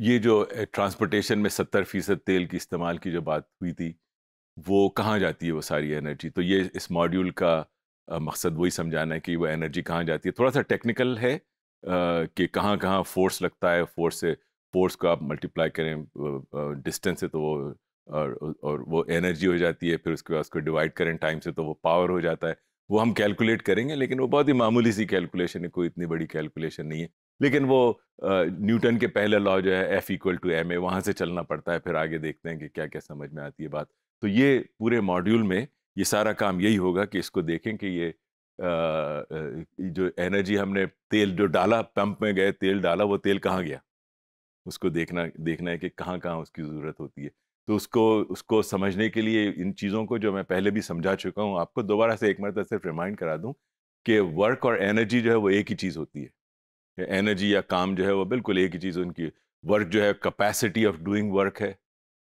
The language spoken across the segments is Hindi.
ये जो ट्रांसपोर्टेशन में सत्तर फीसद तेल की इस्तेमाल की जो बात हुई थी वो कहाँ जाती है वो सारी एनर्जी तो ये इस मॉड्यूल का मकसद वही समझाना है कि वो एनर्जी कहाँ जाती है थोड़ा सा टेक्निकल है कि कहाँ कहाँ फोर्स लगता है फोर्स से फोर्स को आप मल्टीप्लाई करें डिस्टेंस से तो वो और और वो एनर्जी हो जाती है फिर उसके बाद उसको डिवाइड करें टाइम से तो वो पावर हो जाता है वो हम कैलकुलेट करेंगे लेकिन वो बहुत ही मामूली सी कैलकुलेशन है कोई इतनी बड़ी कैलकुलेशन नहीं है लेकिन वो न्यूटन के पहले लॉ जो है F equal to M A वहाँ से चलना पड़ता है फिर आगे देखते हैं कि क्या क्या समझ में आती है बात तो ये पूरे मॉड्यूल में ये सारा काम यही होगा कि इसको देखें कि ये जो एनर्जी हमने तेल जो डाला पंप में गए तेल डाला वो तेल कहाँ गया उसको देखना देखना है कि कहाँ कहाँ उसकी ज़रूरत होती है तो उसको उसको समझने के लिए इन चीज़ों को जो मैं पहले भी समझा चुका हूँ आपको दोबारा से एक मरतब सिर्फ रिमाइंड करा दूँ कि वर्क और एनर्जी जो है वो एक ही चीज़ होती है एनर्जी या काम जो है वो बिल्कुल एक ही चीज़ उनकी वर्क जो है कैपेसिटी ऑफ डूइंग वर्क है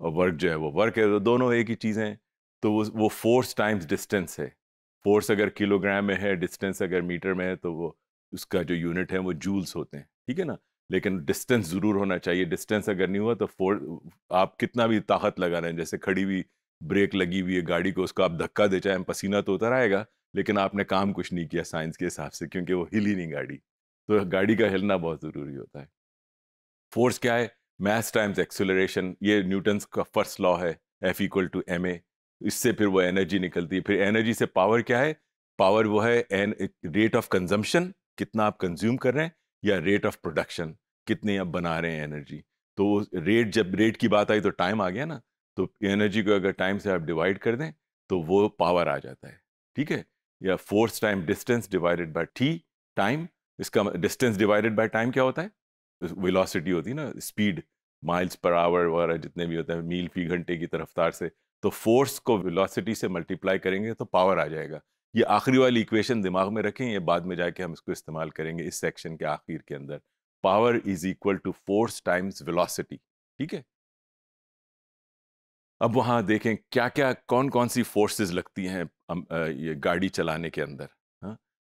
और वर्क जो है वो वर्क है तो दोनों एक ही चीज़ें हैं तो वो वो फोर्स टाइम्स डिस्टेंस है फोर्स अगर किलोग्राम में है डिस्टेंस अगर मीटर में है तो वो उसका जो यूनिट है वो जूल्स होते हैं ठीक है ना लेकिन डिस्टेंस ज़रूर होना चाहिए डिस्टेंस अगर नहीं हुआ तो फोर्स आप कितना भी ताकत लगा रहे हैं जैसे खड़ी हुई ब्रेक लगी हुई है गाड़ी को उसको आप धक्का दे चाहे पसीना तो उतर आएगा लेकिन आपने काम कुछ नहीं किया साइंस के हिसाब से क्योंकि वो हिल ही नहीं गाड़ी तो गाड़ी का हिलना बहुत ज़रूरी होता है फोर्स क्या है मैथ टाइम्स एक्सेलरेशन ये न्यूटन्स का फर्स्ट लॉ है F equal to M A इससे फिर वो एनर्जी निकलती है फिर एनर्जी से पावर क्या है पावर वो है एन रेट ऑफ कंजम्पशन कितना आप कंज्यूम कर रहे हैं या रेट ऑफ प्रोडक्शन कितने आप बना रहे हैं एनर्जी तो रेट जब रेट की बात आई तो टाइम आ गया ना तो एनर्जी को अगर टाइम से आप डिवाइड कर दें तो वो पावर आ जाता है ठीक है या force time distance divided by T time इसका डिस्टेंस डिवाइडेड बाय टाइम क्या होता है वेलोसिटी होती है ना स्पीड माइल्स पर आवर वगैरह जितने भी होते हैं मील फी घंटे की रफ्तार से तो फोर्स को वेलोसिटी से मल्टीप्लाई करेंगे तो पावर आ जाएगा ये आखिरी वाली इक्वेशन दिमाग में रखें ये बाद में जाके हम इसको इस्तेमाल करेंगे इस सेक्शन के आखिर के अंदर power is equal to force times velocity ठीक है अब वहां देखें क्या क्या कौन कौन सी फोर्सेस लगती हैं ये गाड़ी चलाने के अंदर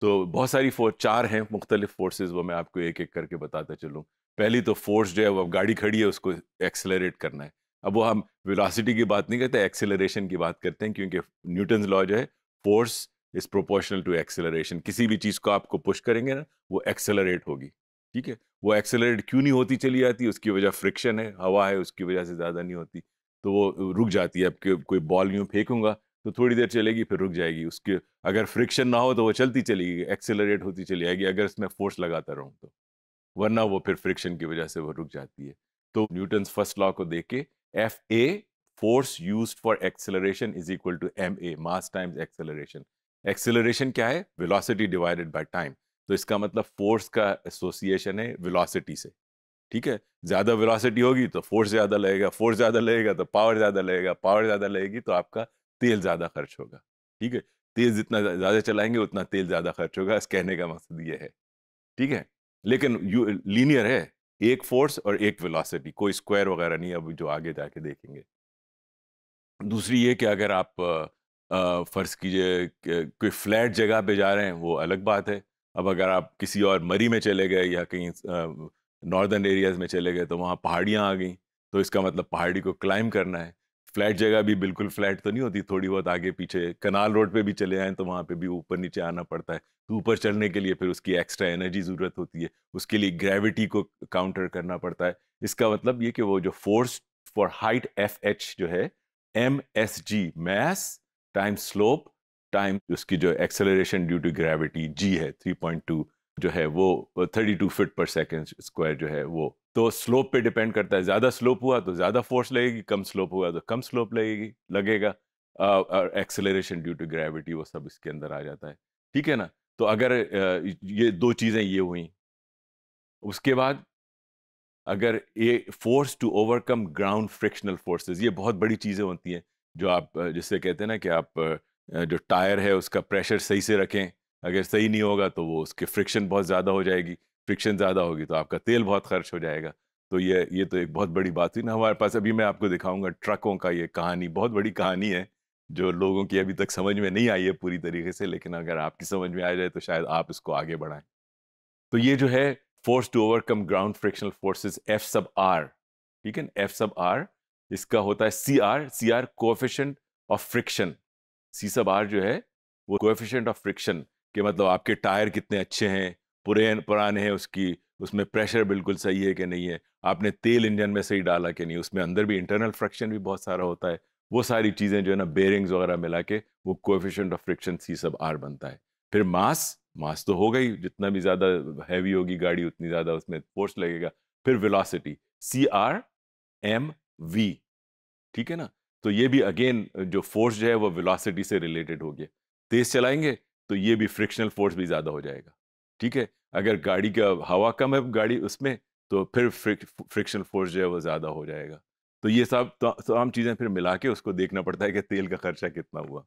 तो बहुत सारी फोर्स चार हैं मुख्तलिफ फोर्सेज वो मैं आपको एक एक करके बताता चलूँ पहली तो फोर्स जो है वो गाड़ी खड़ी है उसको एक्सेलरेट करना है अब वो हम वेलोसिटी की बात नहीं करते एक्सेलरेशन की बात करते हैं क्योंकि न्यूटन लॉ जो है force is proportional to acceleration किसी भी चीज़ को आपको पुश करेंगे ना वो एक्सेलरेट होगी ठीक है वो एक्सेलरेट क्यों नहीं होती चली जाती उसकी वजह फ्रिक्शन है हवा है उसकी वजह से ज़्यादा नहीं होती तो वो रुक जाती है अब कोई बॉल यूँ फेंकूंगा तो थोड़ी देर चलेगी फिर रुक जाएगी उसके अगर फ्रिक्शन ना हो तो वो चलती चलेगी एक्सेलरेट होती चली जाएगी अगर इसमें फोर्स लगाता रहूँ तो वरना वो फिर फ्रिक्शन की वजह से वो रुक जाती है तो न्यूटन फर्स्ट लॉ को देख के F A force use for acceleration is equal to M A mass times acceleration acceleration क्या है वेलोसिटी डिवाइडेड बाय टाइम तो इसका मतलब फोर्स का एसोसिएशन है वेलोसिटी से ठीक है ज़्यादा वेलोसिटी होगी तो फोर्स ज़्यादा लगेगा फोर्स ज़्यादा लगेगा तो पावर ज़्यादा लगेगा पावर ज़्यादा लगेगी तो आपका तेल ज़्यादा खर्च होगा ठीक है तेल जितना ज़्यादा चलाएंगे उतना तेल ज़्यादा खर्च होगा इस कहने का मकसद ये है ठीक है लेकिन यू लीनियर है एक फोर्स और एक वेलोसिटी कोई स्क्वायर वगैरह नहीं अब जो आगे जाके देखेंगे दूसरी ये कि अगर आप फ़र्ज़ कीजिए कोई फ्लैट जगह पे जा रहे हैं वो अलग बात है अब अगर आप किसी और मरी में चले गए या कहीं नॉर्दर्न एरियाज़ में चले गए तो वहाँ पहाड़ियाँ आ गई तो इसका मतलब पहाड़ी को क्लाइम करना है फ्लैट जगह भी बिल्कुल फ्लैट तो नहीं होती थोड़ी बहुत आगे पीछे कनाल रोड पे भी चले आए तो वहाँ पे भी ऊपर नीचे आना पड़ता है तो ऊपर चढ़ने के लिए फिर उसकी एक्स्ट्रा एनर्जी ज़रूरत होती है उसके लिए ग्रेविटी को काउंटर करना पड़ता है इसका मतलब ये कि वो जो force for height F H जो है M S G mass time slope time उसकी जो acceleration due to gravity G है थ्री जो है वो thirty two feet per second square जो है वो तो स्लोप पे डिपेंड करता है ज़्यादा स्लोप हुआ तो ज़्यादा फोर्स लगेगी कम स्लोप हुआ तो कम स्लोप लगेगी लगेगा एक्सेलरेशन ड्यू टू ग्रेविटी वो सब इसके अंदर आ जाता है ठीक है ना तो अगर uh, ये दो चीज़ें ये हुई उसके बाद अगर ये force to overcome ground frictional forces ये बहुत बड़ी चीज़ें होती हैं जो आप जिससे कहते हैं ना कि आप जो टायर है उसका प्रेशर सही से रखें अगर सही नहीं होगा तो वो उसके फ्रिक्शन बहुत ज़्यादा हो जाएगी फ्रिक्शन ज़्यादा होगी तो आपका तेल बहुत खर्च हो जाएगा तो ये ये तो एक बहुत बड़ी बात हुई ना हमारे पास अभी मैं आपको दिखाऊंगा ट्रकों का ये कहानी बहुत बड़ी कहानी है जो लोगों की अभी तक समझ में नहीं आई है पूरी तरीके से लेकिन अगर आपकी समझ में आ जाए तो शायद आप इसको आगे बढ़ाएं तो ये जो है force to overcome ground frictional forces F sub R ठीक है एफ सब आर इसका होता है C R C R coefficient of friction C sub R जो है वो कोफिशेंट ऑफ फ्रिक्शन के मतलब आपके टायर कितने अच्छे हैं पुरे पुराने हैं उसकी उसमें प्रेशर बिल्कुल सही है कि नहीं है आपने तेल इंजन में सही डाला कि नहीं उसमें अंदर भी इंटरनल फ्रिक्शन भी बहुत सारा होता है वो सारी चीज़ें जो है ना बेरिंग्स वगैरह मिला के वो coefficient of friction C sub are बनता है फिर मास मास तो होगा ही जितना भी ज़्यादा हैवी होगी गाड़ी उतनी ज़्यादा उसमें फोर्स लगेगा फिर velocity C R M V ठीक है ना तो ये भी अगेन जो फोर्स जो है वो विलासिटी से रिलेटेड हो गया तेज़ चलाएंगे तो ये भी फ्रिक्शनल फोर्स भी ज़्यादा हो जाएगा ठीक है अगर गाड़ी का हवा कम है गाड़ी उसमें तो फिर फ्रिक, फ्रिक्शन फोर्स जो है वो ज़्यादा हो जाएगा तो ये सब तमाम तो, तो चीज़ें फिर मिला के उसको देखना पड़ता है कि तेल का खर्चा कितना हुआ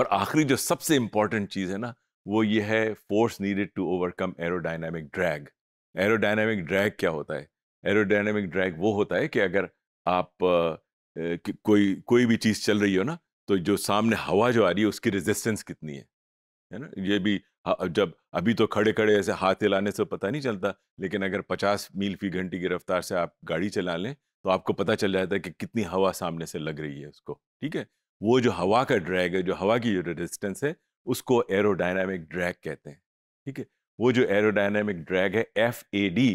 और आखिरी जो सबसे इंपॉर्टेंट चीज़ है ना वो ये है force needed to overcome aerodynamic drag aerodynamic drag क्या होता है एरोडाइनमिक ड्रैग वो होता है कि अगर आप आ, कोई कोई भी चीज़ चल रही हो ना तो जो सामने हवा जो आ रही है उसकी रेजिस्टेंस कितनी है है ना ये भी जब अभी तो खड़े खड़े ऐसे हाथ हिलाने से पता नहीं चलता लेकिन अगर 50 मील फी घंटे की रफ्तार से आप गाड़ी चला लें तो आपको पता चल जाता है कि कितनी हवा सामने से लग रही है उसको ठीक है वो जो हवा का ड्रैग है जो हवा की जो रेजिस्टेंस है उसको एरोडायनामिक ड्रैग कहते हैं ठीक है वो जो एरोडायनामिक ड्रैग है F A D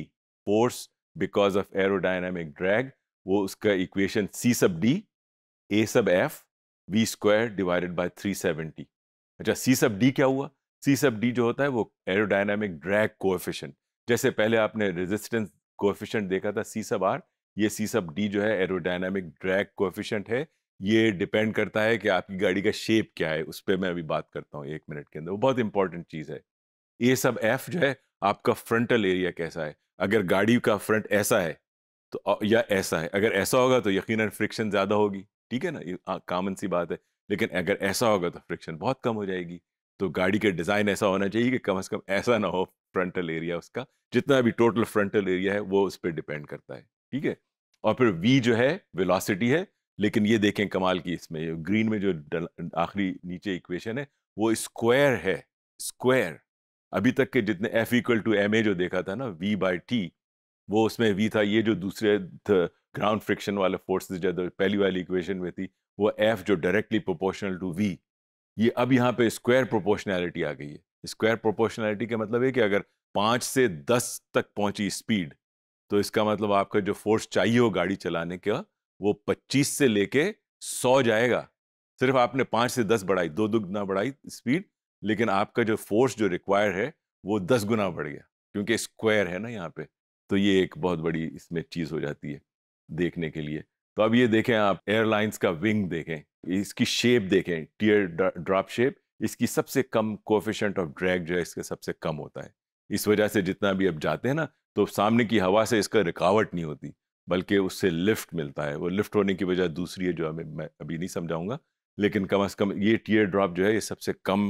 force because of aerodynamic drag वो उसका equation C sub D A sub F V square divided by 370 अच्छा सी सब डी क्या हुआ सी सब डी जो होता है वो एरोडाइनमिक ड्रैग कोएफिशिएंट जैसे पहले आपने रेजिस्टेंस कोएफिशिएंट देखा था सी सब आर ये सी सब डी जो है एरोडाइनामिक ड्रैग कोएफिशिएंट है ये डिपेंड करता है कि आपकी गाड़ी का शेप क्या है उस पर मैं अभी बात करता हूँ एक मिनट के अंदर वो बहुत इंपॉर्टेंट चीज़ है ये सब एफ जो है आपका फ्रंटल एरिया कैसा है अगर गाड़ी का फ्रंट ऐसा है तो या ऐसा है अगर ऐसा होगा तो यकीन फ्रिक्शन ज़्यादा होगी ठीक है ना ये कॉमन सी बात है लेकिन अगर ऐसा होगा तो फ्रिक्शन बहुत कम हो जाएगी तो गाड़ी का डिज़ाइन ऐसा होना चाहिए कि कम से कम ऐसा ना हो फ्रंटल एरिया उसका जितना भी टोटल फ्रंटल एरिया है वो उस पर डिपेंड करता है ठीक है और फिर वी जो है वेलोसिटी है लेकिन ये देखें कमाल की इसमें ग्रीन में जो आखिरी नीचे इक्वेशन है वो स्क्वायर है स्क्वायर अभी तक के जितने F equal to M A जो देखा था ना वी बाई टी वो उसमें वी था ये जो दूसरे ग्राउंड फ्रिक्शन वाले फोर्सेस जो पहली वाली इक्वेशन में थी वो एफ जो डायरेक्टली प्रोपोर्शनल टू वी ये अब यहाँ पे स्क्वायर प्रोपोर्शनैलिटी आ गई है स्क्वायर प्रोपोर्शनैलिटी का मतलब है कि अगर पाँच से दस तक पहुँची स्पीड तो इसका मतलब आपका जो फोर्स चाहिए हो गाड़ी चलाने का वो पच्चीस से लेके सौ जाएगा सिर्फ आपने पाँच से दस बढ़ाई दो दो गुना बढ़ाई स्पीड लेकिन आपका जो फोर्स जो रिक्वायर है वो दस गुना बढ़ गया क्योंकि स्क्वायर है ना यहाँ पे तो ये एक बहुत बड़ी इसमें चीज़ हो जाती है देखने के लिए तो अब ये देखें आप एयरलाइंस का विंग देखें इसकी शेप देखें टीयर ड्रॉप शेप इसकी सबसे कम कोफिशेंट ऑफ ड्रैग जो है इसका सबसे कम होता है इस वजह से जितना भी अब जाते हैं ना तो सामने की हवा से इसका रिकावट नहीं होती बल्कि उससे लिफ्ट मिलता है वो लिफ्ट होने की वजह दूसरी है जो हमें मैं अभी नहीं समझाऊंगा लेकिन कम अज़ कम ये टीयर ड्रॉप जो है ये सबसे कम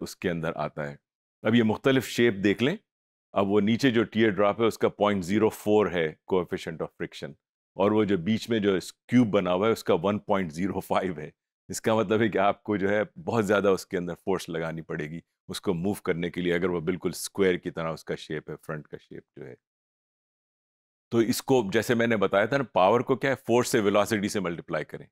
उसके अंदर आता है अब ये मुख्तलिफ शेप देख लें अब वो नीचे जो टीयर ड्रॉप है उसका पॉइंट ज़ीरो फोर है कोफिशेंट ऑफ फ्रिक्शन और वो जो बीच में जो क्यूब बना हुआ है उसका 1.05 है इसका मतलब है कि आपको जो है बहुत ज़्यादा उसके अंदर फोर्स लगानी पड़ेगी उसको मूव करने के लिए अगर वो बिल्कुल स्क्वायर की तरह उसका शेप है फ्रंट का शेप जो है तो इसको जैसे मैंने बताया था ना पावर को क्या है फोर्स से वेलोसिटी से मल्टीप्लाई करें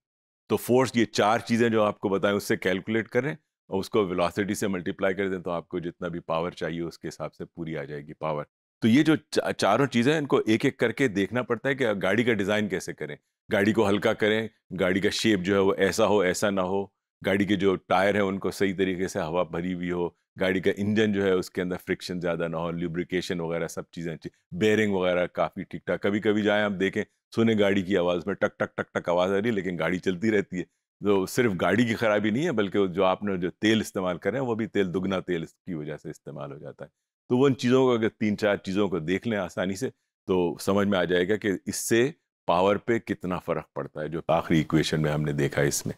तो फोर्स ये चार चीज़ें जो आपको बताएं उससे कैलकुलेट करें और उसको वेलोसिटी से मल्टीप्लाई कर दें तो आपको जितना भी पावर चाहिए उसके हिसाब से पूरी आ जाएगी पावर तो ये जो चारों चीज़ें इनको एक एक करके देखना पड़ता है कि गाड़ी का डिज़ाइन कैसे करें गाड़ी को हल्का करें गाड़ी का शेप जो है वो ऐसा हो ऐसा ना हो गाड़ी के जो टायर हैं उनको सही तरीके से हवा भरी हुई हो गाड़ी का इंजन जो है उसके अंदर फ्रिक्शन ज़्यादा ना हो ल्यूब्रिकेशन वगैरह सब चीज़ें अच्छी बेयरिंग वगैरह काफ़ी ठीक ठाक कभी कभी जाएँ आप देखें सुने गाड़ी की आवाज़ में टक टक टक टक आवाज़ आ रही है लेकिन गाड़ी चलती रहती है तो सिर्फ गाड़ी की खराबी नहीं है बल्कि जो आपने जो तेल इस्तेमाल करें वो भी तेल दुगना तेल की वजह से इस्तेमाल हो जाता है तो वो उन चीज़ों को अगर तीन चार चीज़ों को देख लें आसानी से तो समझ में आ जाएगा कि इससे पावर पे कितना फ़र्क पड़ता है जो आखिरी इक्वेशन में हमने देखा इसमें